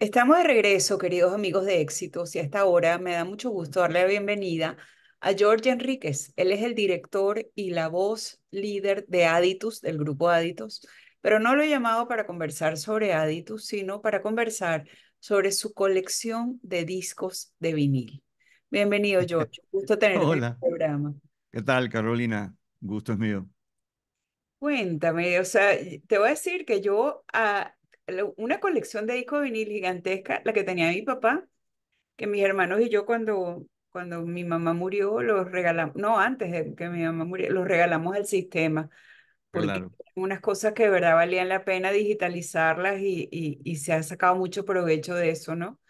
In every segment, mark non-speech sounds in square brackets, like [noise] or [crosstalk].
Estamos de regreso, queridos amigos de Éxitos, y a esta hora me da mucho gusto darle la bienvenida a George Enríquez. Él es el director y la voz líder de Aditus, del grupo Aditus, pero no lo he llamado para conversar sobre Aditus, sino para conversar sobre su colección de discos de vinil. Bienvenido, George. [laughs] Gusto programa. ¿Qué tal, Carolina? Gusto es mío. Cuéntame, o sea, te voy a decir que yo a, ah, una colección de disco vinil gigantesca, la que tenía mi papá, que mis hermanos y yo cuando, cuando mi mamá murió, los regalamos, no, antes de que mi mamá muriera, los regalamos al sistema. Porque unas cosas que de verdad valían la pena digitalizarlas y, y, se ha sacado mucho provecho de eso, ¿no?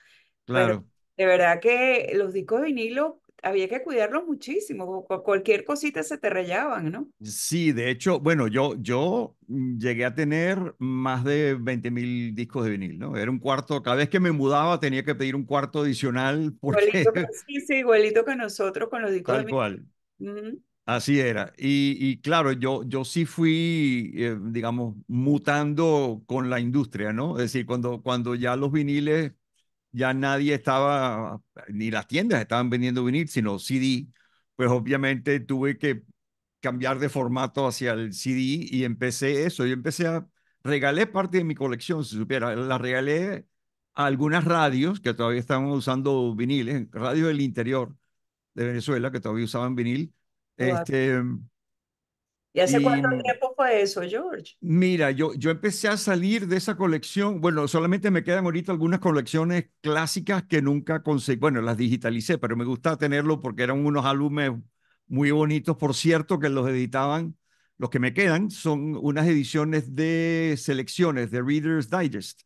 Claro. de verdad que los discos de vinilo había que cuidarlo muchísimo, cualquier cosita se te rayaban, ¿no? Sí, de hecho, bueno, yo, yo mm, llegué a tener más de 20 mil discos de vinil, ¿no? Era un cuarto, cada vez que me mudaba tenía que pedir un cuarto adicional. [laughs] Porque... Igualito, que nosotros con los discos Tal de cual. Así era. Y, y, claro, yo, yo sí fui, eh, digamos, mutando con la industria, ¿no? Es decir, cuando, cuando ya los viniles ya nadie estaba, ni las tiendas estaban vendiendo vinil, sino CD, pues obviamente tuve que cambiar de formato hacia el CD y empecé eso. Yo empecé a, regalé parte de mi colección, si supiera, la regalé a algunas radios que todavía estaban usando vinil, Radio del interior de Venezuela que todavía usaban vinil. Este, ¿Y hace cuánto tiempo fue eso, George? Mira, yo, yo empecé a salir de esa colección. Bueno, solamente me quedan ahorita algunas colecciones clásicas que nunca conseguí. Bueno, las digitalicé, pero me gustaba tenerlo porque eran unos álbumes muy bonitos, por cierto, que los editaban. Los que me quedan son unas ediciones de selecciones de Reader's Digest.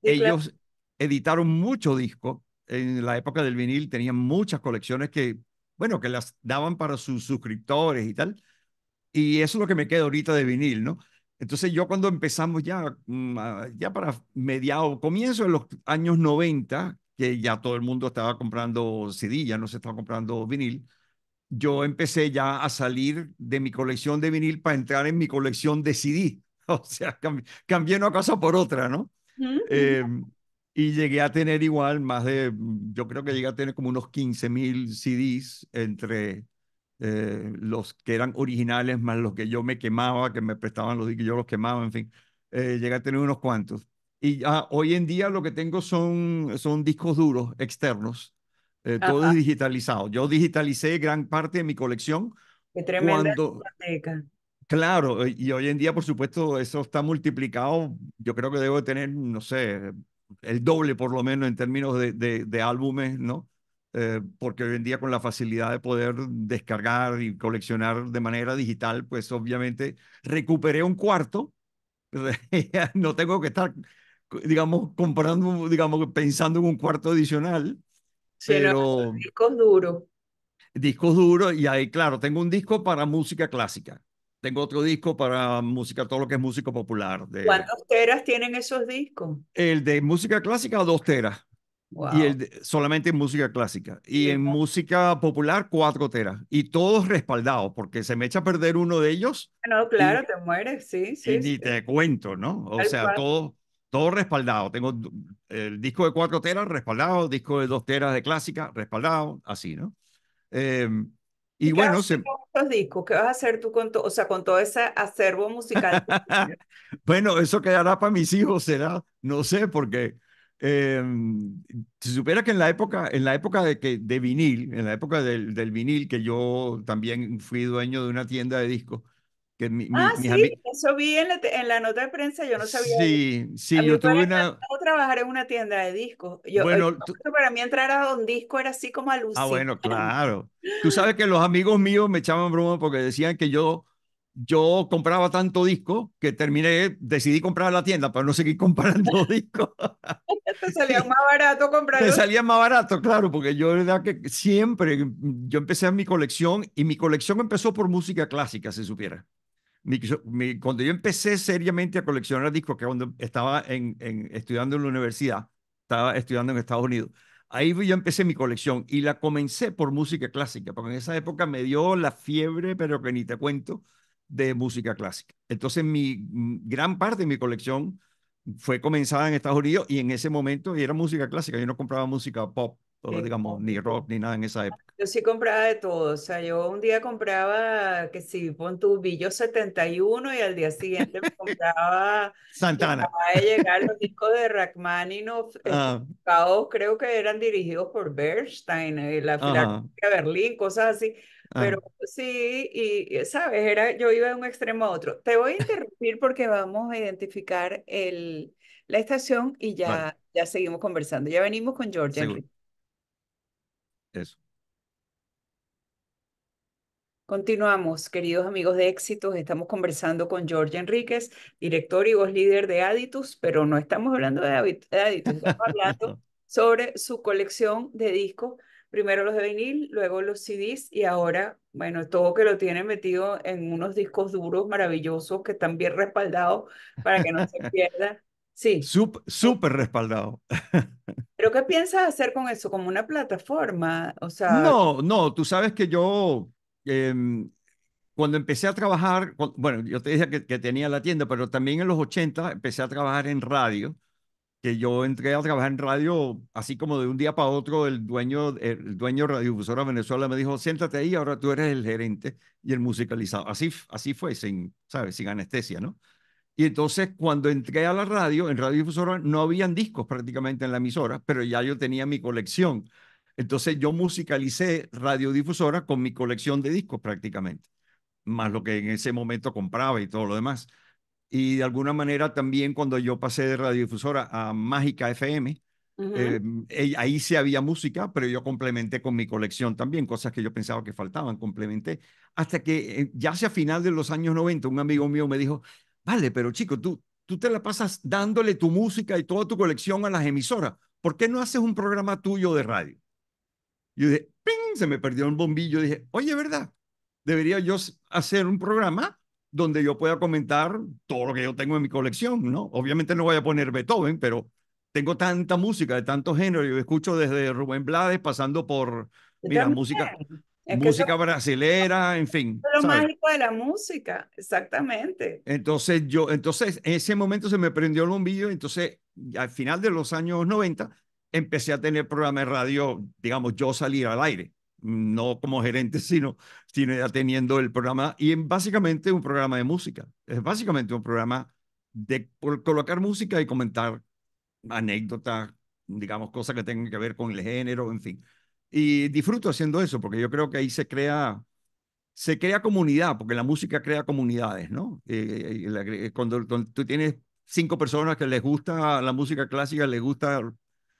Ellos editaron mucho disco. En la época del vinil tenían muchas colecciones que, bueno, que las daban para sus suscriptores y tal y eso es lo que me queda ahorita de vinil, ¿no? Entonces yo cuando empezamos ya, mm, ah, ya para mediados, comienzo de los años 90, que ya todo el mundo estaba comprando CD, ya no se estaba comprando vinil, yo empecé ya a salir de mi colección de vinil para entrar en mi colección de CD. [laughs] O sea, cambié, una cosa por otra, ¿no? Mm, em, y llegué a tener igual más de, mm, yo creo que llegué a tener como unos 15.000 mil CDs entre eh, los que eran originales, más los que yo me quemaba, que me prestaban los discos yo los quemaba, en fin, eh, llegué a tener unos cuantos. Y ah, hoy en día lo que tengo son, son discos duros externos, eh, todo digitalizado. Yo digitalicé gran parte de mi colección. Qué tremenda cuando... Claro, eh, y hoy en día, por supuesto, eso está multiplicado. Yo creo que debo tener, no sé, el doble por lo menos en términos de, de álbumes, ¿no? Eh, porque hoy en día con la facilidad de poder descargar y coleccionar de manera digital, pues obviamente recuperé un cuarto, [laughs] no tengo que estar, digamos, comprando, digamos, pensando en un cuarto adicional. Pero... Discos duros. Discos duros, y ahí, claro, tengo un disco para música clásica. Tengo otro disco para música, todo lo que es música popular. ¿Cuántos teras tienen esos discos? El de música clásica, dos teras. Y solamente en música clásica. Y en música popular, cuatro teras. Y todos respaldados, porque se me echa a perder uno de ellos. Ah, no, claro, te mueres, sí, sí. Y ni te cuento, ¿no? O sea, todo, todo respaldado. Tengo el disco de cuatro teras respaldado, disco de dos teras de clásica respaldado, así, ¿no? Em, y, bueno, se... ¿Qué vas a hacer tú con, o sea, con todo ese acervo musical? [laughs] bueno, eso quedará para mis hijos, será, no sé, porque eh, se supera que en la época, en la época de, que, de vinil, en la época del, del vinil, que yo también fui dueño de una tienda de discos, que ah, sí, eso vi en la, nota de prensa, yo no sabía. Sí, sí, yo tuve una... trabajar en una tienda de discos. Eh, bueno, para mí entrar a un disco era así como ah, alucinante. Ah, bueno, claro. tú sabes que los amigos míos me echaban broma porque decían que yo yo compraba tanto disco que terminé, decidí comprar la tienda para no seguir [laughs] comprando discos. [laughs] Te salía más barato comprar. Te salía más barato, claro, porque yo verdad que siempre, mm, yo empecé mi colección y mi colección empezó por música clásica, se supiera. cuando yo empecé seriamente a coleccionar discos, que cuando estaba en, estudiando en la universidad, estaba estudiando en Estados Unidos, ahí yo empecé mi colección y la comencé por música clásica, porque en esa época me dio la fiebre, pero que ni te cuento, de música clásica. Entonces, mi gran parte de mi colección fue comenzada en Estados Unidos y en ese momento era música clásica. Yo no compraba música pop, digamos, ni rock ni nada en esa época. Yo sí compraba de todo. O sea, yo un día compraba, que si pon tu billo 71 y al día siguiente me compraba. [laughs] Santana. de llegar los discos de Rachmaninoff. [laughs] Eh, ah. creo que eran dirigidos por Bernstein, eh, la Filarmónica de Berlín, cosas así. Pero ah. sí, y sabes, era, yo iba de un extremo a otro. Te voy a interrumpir porque vamos a identificar el, la estación y [laughs] ya, ya seguimos conversando. Ya venimos con Enrique Eso. Continuamos, queridos amigos de éxitos. Estamos conversando con George Enríquez, director y voz líder de Aditus, pero no estamos hablando de Aditus, estamos hablando [laughs] sobre su colección de discos primero los de vinil, luego los CDs y ahora, bueno, todo que lo tiene metido en unos discos duros maravillosos que están bien respaldados para que no se [laughs] pierda. Sí. Súper respaldado. [laughs] ¿Pero qué piensas hacer con eso? ¿Como una plataforma? O sea... No, no, tú sabes que yo, em, cuando empecé a trabajar, bueno, yo te decía que, que, tenía la tienda, pero también en los 80 empecé a trabajar en radio que yo entré a trabajar en radio, así como de un día para otro, el dueño, el dueño de Radiodifusora Venezuela me dijo, siéntate ahí, ahora tú eres el gerente y el musicalizado. Así, así fue, sin, ¿sabes? Sin anestesia, ¿no? Y entonces cuando entré a la radio, en Radiodifusora no habían discos prácticamente en la emisora, pero ya yo tenía mi colección. Entonces yo musicalicé Radiodifusora con mi colección de discos prácticamente, más lo que en ese momento compraba y todo lo demás. Y de alguna manera también cuando yo pasé de radiodifusora a Mágica FM, em, ahí sí había música, pero yo complementé con mi colección también, cosas que yo pensaba que faltaban, complementé. Hasta que eh, ya hacia final de los años 90, un amigo mío me dijo, vale, pero chico, tú, tú te la pasas dándole tu música y toda tu colección a las emisoras. ¿Por qué no haces un programa tuyo de radio? Yo dije, ¡ping! Se me perdió un bombillo. Dije, oye, ¿verdad? Debería yo hacer un programa donde yo pueda comentar todo lo que yo tengo en mi colección, ¿no? Obviamente no voy a poner Beethoven, pero tengo tanta música de tanto género, yo escucho desde Rubén Blades pasando por, mira, música, música brasilera, en fin. Lo mágico de la música, exactamente. Entonces yo, entonces en ese momento se me prendió el bombillo, entonces al final de los años 90 empecé a tener programa de radio, digamos, yo salir al aire no como gerente, [laughs] sino, sino teniendo el programa y en básicamente un programa de música. Es básicamente un programa de colocar música y comentar anécdotas, digamos, cosas que tengan que ver con el género, en fin. Y disfruto haciendo eso porque yo creo que ahí se crea se crea comunidad, porque la música crea comunidades, ¿no? Eh, eh, cuando, cuando, tú tienes cinco personas que les gusta la música clásica, les gusta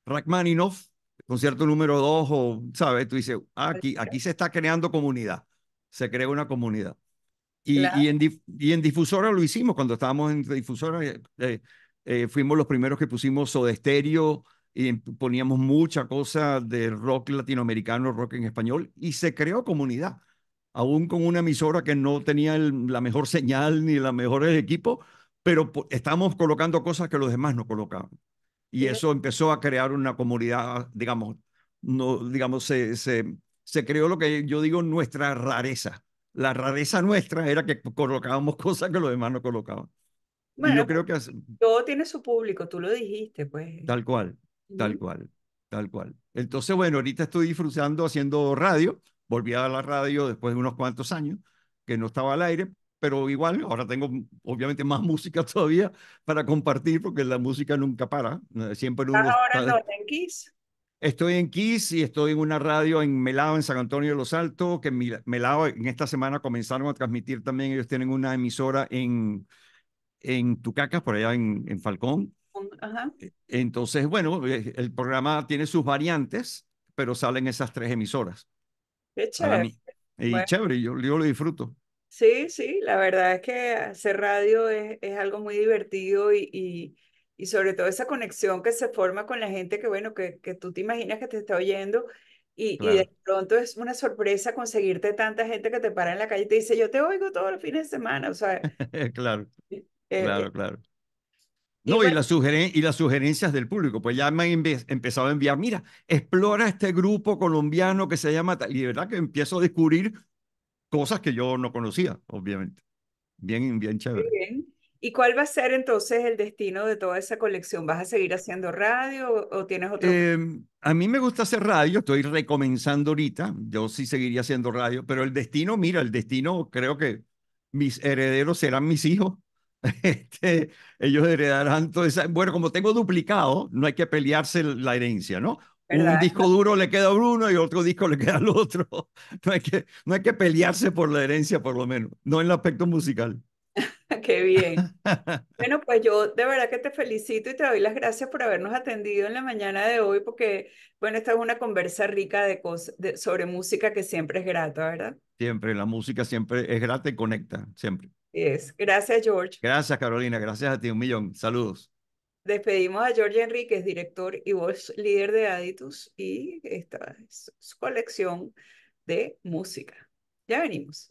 Rachmaninoff, concierto número dos, o, ¿sabes? Tú dices, ah, aquí, aquí se está creando comunidad, se crea una comunidad. Y, y, en, difusora lo hicimos, cuando estábamos en difusora, eh, eh, eh, fuimos los primeros que pusimos sodesterio y em, poníamos mucha cosa de rock latinoamericano, rock en español, y se creó comunidad. Aún con una emisora que no tenía la mejor señal ni la mejores equipo, pero estamos colocando cosas que los demás no colocaban. Y eso empezó a crear una comunidad, digamos, no, digamos, se, se, creó lo que yo digo nuestra rareza. La rareza nuestra era que colocábamos [laughs] cosas que los demás no colocaban. Bueno, yo creo que todo tiene su público, tú lo dijiste, pues. Tal cual, tal cual, tal cual. Entonces, bueno, ahorita estoy disfrutando haciendo radio, volví a la radio después de unos cuantos años que no estaba al aire, pero igual ahora tengo mm, obviamente más música [laughs] todavía para compartir porque la música nunca para. Eh, siempre ahora en Kiss? Estoy en Kiss y estoy en una radio en Melao, en San Antonio de los Altos, que en Melao en esta semana comenzaron a transmitir también, ellos tienen una emisora en, en Tucacas, por allá en, en Falcón. E, entonces, bueno, eh, el programa tiene sus variantes, pero salen esas tres emisoras. Qué chévere. Y chévere, yo lo disfruto. Sí, sí, la verdad es que hacer radio es, es algo muy divertido y, y, y, sobre todo esa conexión que se forma con la gente que, bueno, que, que tú te imaginas que te está oyendo y, de pronto es una sorpresa conseguirte tanta gente que te para en la calle y te dice, yo te oigo todos los fines de semana, o sea. [laughs] claro, eh, claro, eh, claro. No, y, las y las sugerencias del público, pues ya me han empezado a enviar, mira, explora este grupo colombiano que se llama, y de verdad que empiezo a descubrir cosas que yo no conocía, obviamente. Bien, bien chévere. ¿Y cuál va a ser entonces el destino de toda esa colección? ¿Vas a seguir haciendo radio o, tienes otro? Em, a mí me gusta hacer radio, estoy recomenzando ahorita, yo sí seguiría haciendo radio, pero el destino, mira, el destino creo que mis herederos serán mis hijos. [laughs] Este, ellos heredarán todo esa... Bueno, como tengo duplicado, no hay que pelearse la herencia, ¿no? Un disco duro le queda a uno y otro disco le queda al otro. [laughs] No hay, que, no hay que pelearse por la herencia, por lo menos, no en el aspecto musical. [laughs] Qué bien. [laughs] Bueno, pues yo de verdad que te felicito y te doy las gracias por habernos atendido en la mañana de hoy, porque, bueno, esta es una conversa rica de sobre música que siempre es grata, ¿verdad? Siempre, la música siempre es grata y conecta, siempre. Es. Gracias, George. Gracias, Carolina. Gracias a ti, un millón. Saludos. Despedimos a Jorge Enríquez, director y voz líder de Aditus y esta es su colección de música. Ya venimos.